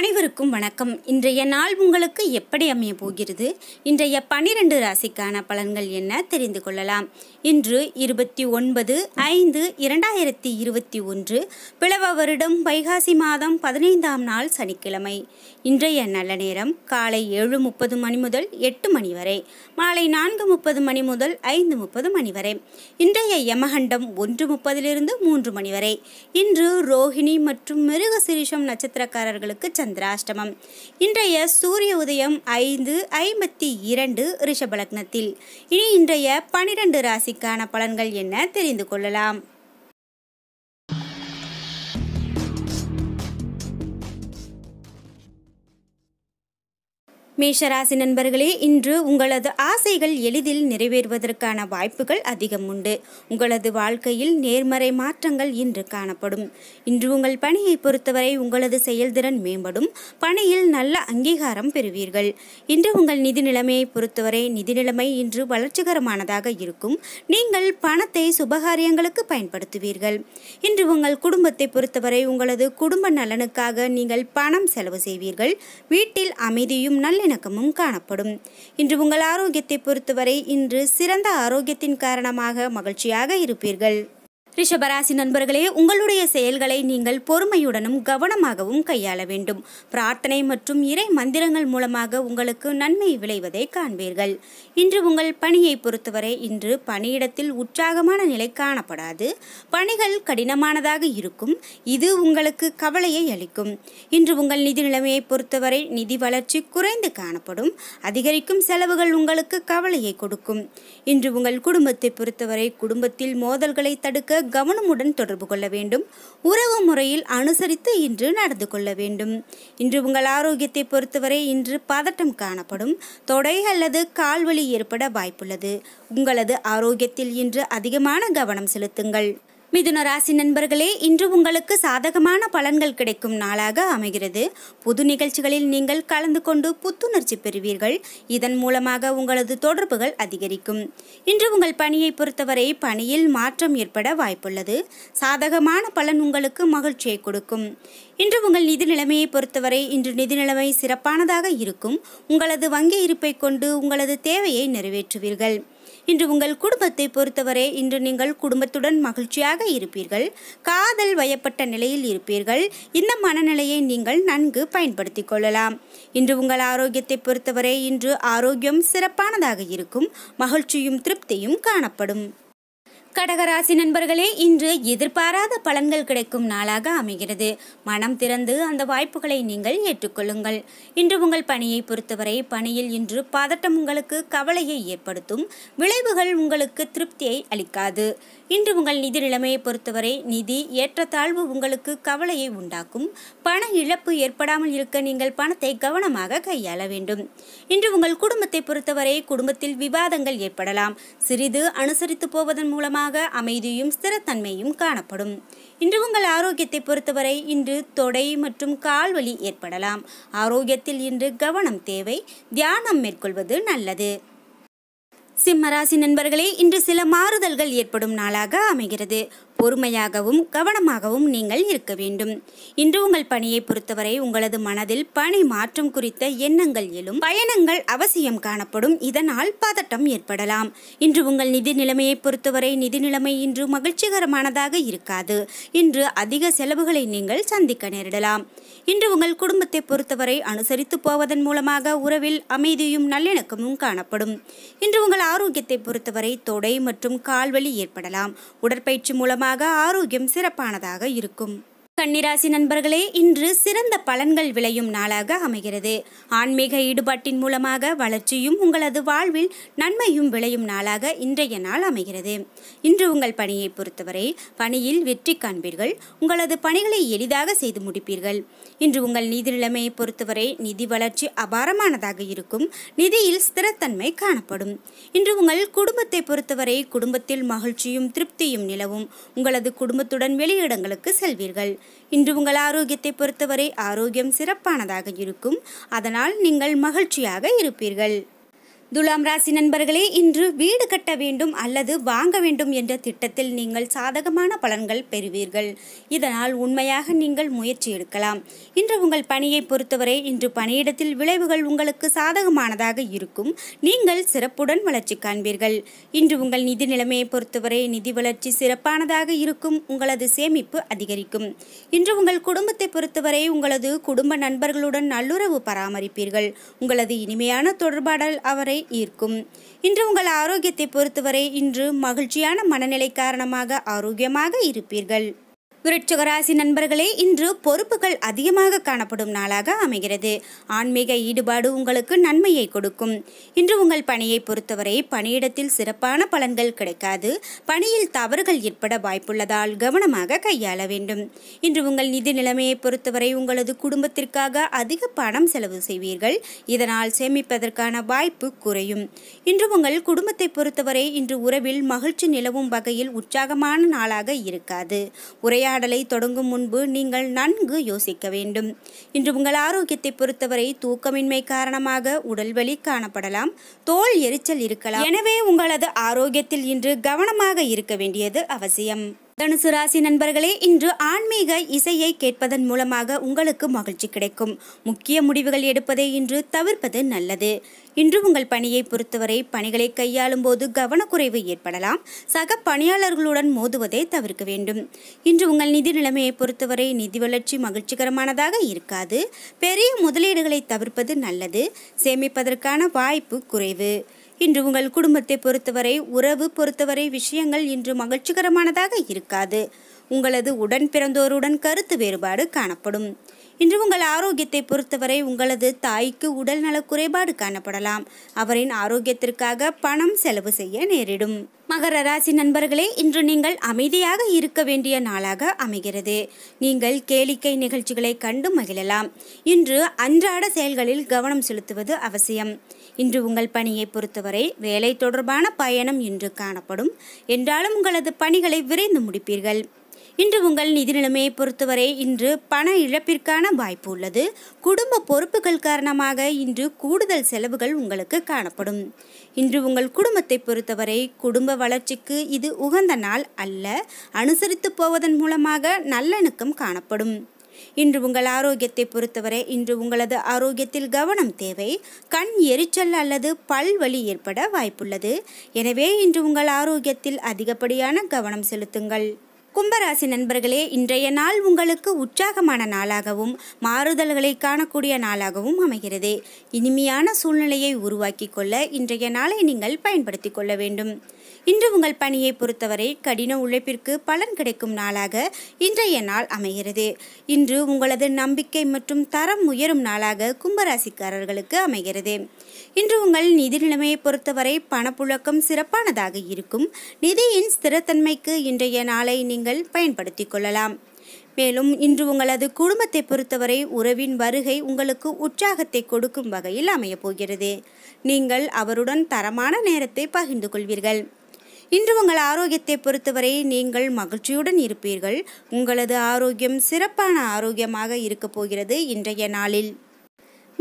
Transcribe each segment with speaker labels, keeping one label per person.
Speaker 1: அனைவருக்கும் வணக்கம் இன்றைய நாள் உங்களுக்கு எப்படி அமைய போகிறது இன்றைய பன்னிரண்டு ராசிக்கான பலன்கள் என்ன தெரிந்து கொள்ளலாம் இன்று இருபத்தி ஒன்பது ஐந்து இரண்டாயிரத்தி இருபத்தி ஒன்று பிளவ வருடம் வைகாசி மாதம் பதினைந்தாம் நாள் சனிக்கிழமை இன்றைய நல்ல நேரம் காலை ஏழு முப்பது மணி முதல் எட்டு மணி வரை மாலை நான்கு முப்பது மணி முதல் ஐந்து முப்பது மணி வரை இன்றைய யமகண்டம் ஒன்று முப்பதிலிருந்து மூன்று மணி வரை இன்று ரோஹிணி மற்றும் மிருகசிரிஷம் நட்சத்திரக்காரர்களுக்கு சந்திராஷ்டமம் இன்றைய சூரிய உதயம் ஐந்து ஐம்பத்தி இரண்டு ரிஷபலக்னத்தில் இனி இன்றைய பனிரெண்டு ராசிக்கான பலன்கள் என்ன தெரிந்து கொள்ளலாம் மேஷராசி நண்பர்களே இன்று உங்களது ஆசைகள் எளிதில் நிறைவேறுவதற்கான வாய்ப்புகள் அதிகம் உண்டு உங்களது வாழ்க்கையில் நேர்மறை மாற்றங்கள் இன்று காணப்படும் இன்று உங்கள் பணியை பொறுத்தவரை உங்களது செயல்திறன் மேம்படும் பணியில் நல்ல அங்கீகாரம் பெறுவீர்கள் இன்று உங்கள் நிதி நிலைமையை பொறுத்தவரை நிதி நிலைமை இன்று வளர்ச்சிகரமானதாக இருக்கும் நீங்கள் பணத்தை சுபகாரியங்களுக்கு பயன்படுத்துவீர்கள் இன்று உங்கள் குடும்பத்தை பொறுத்தவரை உங்களது குடும்ப நலனுக்காக நீங்கள் பணம் செலவு செய்வீர்கள் வீட்டில் அமைதியும் நல்ல நல்லிணக்கமும் காணப்படும் இன்று உங்கள் ஆரோக்கியத்தை பொறுத்தவரை இன்று சிறந்த ஆரோக்கியத்தின் காரணமாக மகிழ்ச்சியாக இருப்பீர்கள் ரிஷபராசி நண்பர்களே உங்களுடைய செயல்களை நீங்கள் பொறுமையுடனும் கவனமாகவும் கையாள வேண்டும் பிரார்த்தனை மற்றும் இறை மந்திரங்கள் மூலமாக உங்களுக்கு நன்மை விளைவதை காண்பீர்கள் இன்று உங்கள் பணியை பொறுத்தவரை இன்று பணியிடத்தில் உற்சாகமான நிலை காணப்படாது பணிகள் கடினமானதாக இருக்கும் இது உங்களுக்கு கவலையை அளிக்கும் இன்று உங்கள் நிதி நிலைமையை பொறுத்தவரை நிதி வளர்ச்சி குறைந்து காணப்படும் அதிகரிக்கும் செலவுகள் உங்களுக்கு கவலையை கொடுக்கும் இன்று உங்கள் குடும்பத்தை பொறுத்தவரை குடும்பத்தில் மோதல்களை தடுக்க கவனமுடன் தொடர்பு கொள்ள வேண்டும் உறவு முறையில் அனுசரித்து இன்று நடந்து கொள்ள வேண்டும் இன்று உங்கள் ஆரோக்கியத்தை பொறுத்தவரை இன்று பதட்டம் காணப்படும் தொடை அல்லது கால்வழி ஏற்பட வாய்ப்புள்ளது உங்களது ஆரோக்கியத்தில் இன்று அதிகமான கவனம் செலுத்துங்கள் மிதுன ராசி நண்பர்களே இன்று உங்களுக்கு சாதகமான பலன்கள் கிடைக்கும் நாளாக அமைகிறது புது நிகழ்ச்சிகளில் நீங்கள் கலந்து கொண்டு புத்துணர்ச்சி பெறுவீர்கள் இதன் மூலமாக உங்களது தொடர்புகள் அதிகரிக்கும் இன்று உங்கள் பணியை பொறுத்தவரை பணியில் மாற்றம் ஏற்பட வாய்ப்புள்ளது சாதகமான பலன் உங்களுக்கு மகிழ்ச்சியை கொடுக்கும் இன்று உங்கள் நிதி நிலைமையை பொறுத்தவரை இன்று நிதி நிலைமை சிறப்பானதாக இருக்கும் உங்களது வங்கி இருப்பை கொண்டு உங்களது தேவையை நிறைவேற்றுவீர்கள் இன்று உங்கள் குடும்பத்தை பொறுத்தவரை இன்று நீங்கள் குடும்பத்துடன் மகிழ்ச்சியாக இருப்பீர்கள் காதல் வயப்பட்ட நிலையில் இருப்பீர்கள் இந்த மனநிலையை நீங்கள் நன்கு பயன்படுத்திக் கொள்ளலாம் இன்று உங்கள் ஆரோக்கியத்தை பொறுத்தவரை இன்று ஆரோக்கியம் சிறப்பானதாக இருக்கும் மகிழ்ச்சியும் திருப்தியும் காணப்படும் கடகராசி நண்பர்களே இன்று எதிர்பாராத பலன்கள் கிடைக்கும் நாளாக அமைகிறது மனம் திறந்து அந்த வாய்ப்புகளை நீங்கள் ஏற்றுக்கொள்ளுங்கள் இன்று உங்கள் பணியை பொறுத்தவரை பணியில் இன்று பதட்டம் உங்களுக்கு கவலையை ஏற்படுத்தும் விளைவுகள் உங்களுக்கு திருப்தியை அளிக்காது இன்று உங்கள் நிதி நிலைமையை பொறுத்தவரை நிதி ஏற்றத்தாழ்வு உங்களுக்கு கவலையை உண்டாக்கும் பண இழப்பு ஏற்படாமல் இருக்க நீங்கள் பணத்தை கவனமாக கையாள வேண்டும் இன்று உங்கள் குடும்பத்தை பொறுத்தவரை குடும்பத்தில் விவாதங்கள் ஏற்படலாம் சிறிது அனுசரித்து போவதன் மூலமாக மூலமாக அமைதியும் ஸ்திரத்தன்மையும் காணப்படும் இன்று உங்கள் ஆரோக்கியத்தை பொறுத்தவரை இன்று தொடை மற்றும் வலி ஏற்படலாம் ஆரோக்கியத்தில் இன்று கவனம் தேவை தியானம் மேற்கொள்வது நல்லது சிம்மராசி நண்பர்களே இன்று சில மாறுதல்கள் ஏற்படும் நாளாக அமைகிறது பொறுமையாகவும் கவனமாகவும் நீங்கள் இருக்க வேண்டும் இன்று உங்கள் பணியை பொறுத்தவரை உங்களது மனதில் பணி மாற்றம் குறித்த எண்ணங்கள் எழும் பயணங்கள் அவசியம் காணப்படும் இதனால் பதட்டம் ஏற்படலாம் இன்று உங்கள் நிதி நிலைமையை பொறுத்தவரை நிதி நிலைமை இன்று மகிழ்ச்சிகரமானதாக இருக்காது இன்று அதிக செலவுகளை நீங்கள் சந்திக்க நேரிடலாம் இன்று உங்கள் குடும்பத்தை பொறுத்தவரை அனுசரித்து போவதன் மூலமாக உறவில் அமைதியும் நல்லிணக்கமும் காணப்படும் இன்று உங்கள் ஆரோக்கியத்தை பொறுத்தவரை தொடை மற்றும் கால்வலி ஏற்படலாம் உடற்பயிற்சி மூலமாக கண்டிப்பாக ஆரோக்கியம் சிறப்பானதாக இருக்கும் கன்னிராசி நண்பர்களே இன்று சிறந்த பலன்கள் விளையும் நாளாக அமைகிறது ஆன்மீக ஈடுபாட்டின் மூலமாக வளர்ச்சியும் உங்களது வாழ்வில் நன்மையும் விளையும் நாளாக இன்றைய நாள் அமைகிறது இன்று உங்கள் பணியை பொறுத்தவரை பணியில் வெற்றி காண்பீர்கள் உங்களது பணிகளை எளிதாக செய்து முடிப்பீர்கள் இன்று உங்கள் நிதி நிலைமையை பொறுத்தவரை நிதி வளர்ச்சி அபாரமானதாக இருக்கும் நிதியில் ஸ்திரத்தன்மை காணப்படும் இன்று உங்கள் குடும்பத்தை பொறுத்தவரை குடும்பத்தில் மகிழ்ச்சியும் திருப்தியும் நிலவும் உங்களது குடும்பத்துடன் வெளியிடங்களுக்கு செல்வீர்கள் இன்று உங்கள் ஆரோக்கியத்தை பொறுத்தவரை ஆரோக்கியம் சிறப்பானதாக இருக்கும் அதனால் நீங்கள் மகிழ்ச்சியாக இருப்பீர்கள் துலாம் ராசி நண்பர்களே இன்று வீடு கட்ட வேண்டும் அல்லது வாங்க வேண்டும் என்ற திட்டத்தில் நீங்கள் சாதகமான பலன்கள் பெறுவீர்கள் இதனால் உண்மையாக நீங்கள் முயற்சி எடுக்கலாம் இன்று உங்கள் பணியை பொறுத்தவரை இன்று பணியிடத்தில் விளைவுகள் உங்களுக்கு சாதகமானதாக இருக்கும் நீங்கள் சிறப்புடன் வளர்ச்சி காண்பீர்கள் இன்று உங்கள் நிதி நிலைமையை பொறுத்தவரை நிதி வளர்ச்சி சிறப்பானதாக இருக்கும் உங்களது சேமிப்பு அதிகரிக்கும் இன்று உங்கள் குடும்பத்தை பொறுத்தவரை உங்களது குடும்ப நண்பர்களுடன் நல்லுறவு பராமரிப்பீர்கள் உங்களது இனிமையான தொடர்பாடல் அவரை ஈர்க்கும் இன்று உங்கள் ஆரோக்கியத்தை பொறுத்தவரை இன்று மகிழ்ச்சியான மனநிலை காரணமாக ஆரோக்கியமாக இருப்பீர்கள் விருட்சகராசி நண்பர்களே இன்று பொறுப்புகள் அதிகமாக காணப்படும் நாளாக அமைகிறது ஆன்மீக ஈடுபாடு உங்களுக்கு நன்மையை கொடுக்கும் இன்று உங்கள் பணியை பொறுத்தவரை பணியிடத்தில் சிறப்பான பலன்கள் கிடைக்காது பணியில் தவறுகள் ஏற்பட வாய்ப்புள்ளதால் கவனமாக கையாள வேண்டும் இன்று உங்கள் நிதி நிலைமையை பொறுத்தவரை உங்களது குடும்பத்திற்காக அதிக பணம் செலவு செய்வீர்கள் இதனால் சேமிப்பதற்கான வாய்ப்பு குறையும் இன்று உங்கள் குடும்பத்தை பொறுத்தவரை இன்று உறவில் மகிழ்ச்சி நிலவும் வகையில் உற்சாகமான நாளாக இருக்காது உரையா உரையாடலை தொடங்கும் முன்பு நீங்கள் நன்கு யோசிக்க வேண்டும் இன்று உங்கள் ஆரோக்கியத்தை பொறுத்தவரை தூக்கமின்மை காரணமாக உடல் வலி காணப்படலாம் தோல் எரிச்சல் இருக்கலாம் எனவே உங்களது ஆரோக்கியத்தில் இன்று கவனமாக இருக்க வேண்டியது அவசியம் தனுசு ராசி நண்பர்களே இன்று ஆன்மீக இசையை கேட்பதன் மூலமாக உங்களுக்கு மகிழ்ச்சி கிடைக்கும் முக்கிய முடிவுகள் எடுப்பதை இன்று தவிர்ப்பது நல்லது இன்று உங்கள் பணியை பொறுத்தவரை பணிகளை கையாளும் போது கவனக்குறைவு ஏற்படலாம் சக பணியாளர்களுடன் மோதுவதை தவிர்க்க வேண்டும் இன்று உங்கள் நிதி நிலைமையை பொறுத்தவரை நிதி வளர்ச்சி மகிழ்ச்சிகரமானதாக இருக்காது பெரிய முதலீடுகளை தவிர்ப்பது நல்லது சேமிப்பதற்கான வாய்ப்பு குறைவு இன்று உங்கள் குடும்பத்தை பொறுத்தவரை உறவு பொறுத்தவரை விஷயங்கள் இன்று மகிழ்ச்சிகரமானதாக இருக்காது உங்களது உடன் பிறந்தோருடன் கருத்து வேறுபாடு காணப்படும் இன்று உங்கள் ஆரோக்கியத்தை பொறுத்தவரை உங்களது தாய்க்கு உடல் நல குறைபாடு காணப்படலாம் அவரின் ஆரோக்கியத்திற்காக பணம் செலவு செய்ய நேரிடும் மகர ராசி நண்பர்களே இன்று நீங்கள் அமைதியாக இருக்க வேண்டிய நாளாக அமைகிறது நீங்கள் கேளிக்கை நிகழ்ச்சிகளை கண்டு மகிழலாம் இன்று அன்றாட செயல்களில் கவனம் செலுத்துவது அவசியம் இன்று உங்கள் பணியை பொறுத்தவரை வேலை தொடர்பான பயணம் இன்று காணப்படும் என்றாலும் உங்களது பணிகளை விரைந்து முடிப்பீர்கள் இன்று உங்கள் நிதி நிலைமையை பொறுத்தவரை இன்று பண இழப்பிற்கான வாய்ப்பு உள்ளது குடும்ப பொறுப்புகள் காரணமாக இன்று கூடுதல் செலவுகள் உங்களுக்கு காணப்படும் இன்று உங்கள் குடும்பத்தை பொறுத்தவரை குடும்ப வளர்ச்சிக்கு இது உகந்த நாள் அல்ல அனுசரித்து போவதன் மூலமாக நல்லணுக்கம் காணப்படும் இன்று உங்கள் ஆரோக்கியத்தை பொறுத்தவரை இன்று உங்களது ஆரோக்கியத்தில் கவனம் தேவை கண் எரிச்சல் அல்லது பல் வலி ஏற்பட வாய்ப்புள்ளது எனவே இன்று உங்கள் ஆரோக்கியத்தில் அதிகப்படியான கவனம் செலுத்துங்கள் கும்பராசி நண்பர்களே இன்றைய நாள் உங்களுக்கு உற்சாகமான நாளாகவும் மாறுதல்களை காணக்கூடிய நாளாகவும் அமைகிறது இனிமையான சூழ்நிலையை உருவாக்கி கொள்ள இன்றைய நாளை நீங்கள் பயன்படுத்தி கொள்ள வேண்டும் இன்று உங்கள் பணியை பொறுத்தவரை கடின உழைப்பிற்கு பலன் கிடைக்கும் நாளாக இன்றைய நாள் அமைகிறது இன்று உங்களது நம்பிக்கை மற்றும் தரம் உயரும் நாளாக கும்பராசிக்காரர்களுக்கு அமைகிறது இன்று உங்கள் நிதி நிலைமையை பொறுத்தவரை பணப்புழக்கம் சிறப்பானதாக இருக்கும் நிதியின் ஸ்திரத்தன்மைக்கு இன்றைய நாளை நீங்கள் பயன்படுத்திக் கொள்ளலாம் மேலும் இன்று உங்களது குடும்பத்தை பொறுத்தவரை உறவின் வருகை உங்களுக்கு உற்சாகத்தை கொடுக்கும் வகையில் அமையப்போகிறது நீங்கள் அவருடன் தரமான நேரத்தை பகிர்ந்து கொள்வீர்கள் இன்று உங்கள் ஆரோக்கியத்தை பொறுத்தவரை நீங்கள் மகிழ்ச்சியுடன் இருப்பீர்கள் உங்களது ஆரோக்கியம் சிறப்பான ஆரோக்கியமாக இருக்கப் போகிறது இன்றைய நாளில்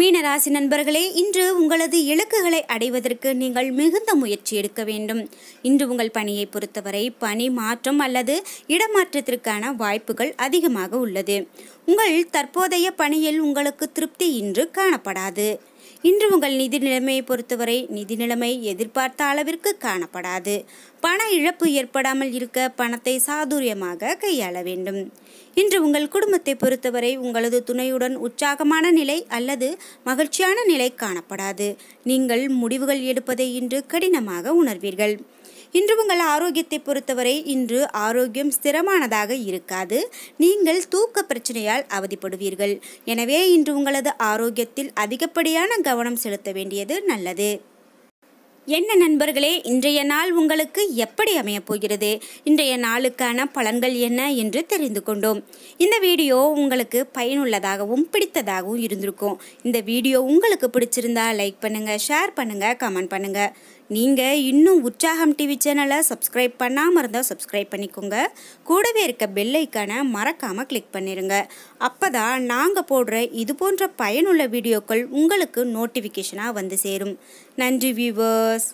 Speaker 1: மீனராசி நண்பர்களே இன்று உங்களது இலக்குகளை அடைவதற்கு நீங்கள் மிகுந்த முயற்சி எடுக்க வேண்டும் இன்று உங்கள் பணியை பொறுத்தவரை பணி மாற்றம் அல்லது இடமாற்றத்திற்கான வாய்ப்புகள் அதிகமாக உள்ளது உங்கள் தற்போதைய பணியில் உங்களுக்கு திருப்தி இன்று காணப்படாது இன்று உங்கள் நிதி நிலைமையை பொறுத்தவரை நிதி நிலைமை எதிர்பார்த்த அளவிற்கு காணப்படாது பண இழப்பு ஏற்படாமல் இருக்க பணத்தை சாதுரியமாக கையாள வேண்டும் இன்று உங்கள் குடும்பத்தை பொறுத்தவரை உங்களது துணையுடன் உற்சாகமான நிலை அல்லது மகிழ்ச்சியான நிலை காணப்படாது நீங்கள் முடிவுகள் எடுப்பதை இன்று கடினமாக உணர்வீர்கள் இன்று உங்கள் ஆரோக்கியத்தை பொறுத்தவரை இன்று ஆரோக்கியம் ஸ்திரமானதாக இருக்காது நீங்கள் தூக்க பிரச்சனையால் அவதிப்படுவீர்கள் எனவே இன்று உங்களது ஆரோக்கியத்தில் அதிகப்படியான கவனம் செலுத்த வேண்டியது நல்லது என்ன நண்பர்களே இன்றைய நாள் உங்களுக்கு எப்படி அமையப் போகிறது இன்றைய நாளுக்கான பலன்கள் என்ன என்று தெரிந்து கொண்டோம் இந்த வீடியோ உங்களுக்கு பயனுள்ளதாகவும் பிடித்ததாகவும் இருந்திருக்கும் இந்த வீடியோ உங்களுக்கு பிடிச்சிருந்தா லைக் பண்ணுங்கள் ஷேர் பண்ணுங்கள் கமெண்ட் பண்ணுங்கள் நீங்கள் இன்னும் உற்சாகம் டிவி சேனலை சப்ஸ்கிரைப் பண்ணாமல் இருந்தால் சப்ஸ்கிரைப் பண்ணிக்கோங்க கூடவே இருக்க பெல் ஐக்கானை மறக்காமல் கிளிக் பண்ணிடுங்க அப்போ தான் நாங்கள் போடுற இது போன்ற பயனுள்ள வீடியோக்கள் உங்களுக்கு நோட்டிஃபிகேஷனாக வந்து சேரும் நன்றி வியூவர்ஸ்